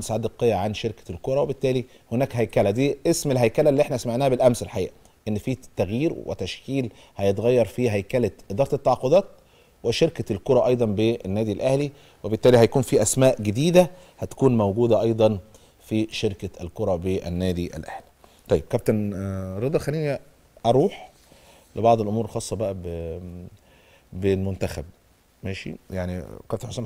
سعد القيع عن شركه الكره وبالتالي هناك هيكله دي اسم الهيكله اللي احنا سمعناها بالامس الحقيقه ان في تغيير وتشكيل هيتغير في هيكله اداره التعاقدات وشركه الكره ايضا بالنادي الاهلي وبالتالي هيكون في اسماء جديده هتكون موجوده ايضا في شركه الكره بالنادي الاهلي. طيب كابتن آه، رضا خليني اروح لبعض الامور الخاصه بقى بالمنتخب ماشي يعني كابتن حسام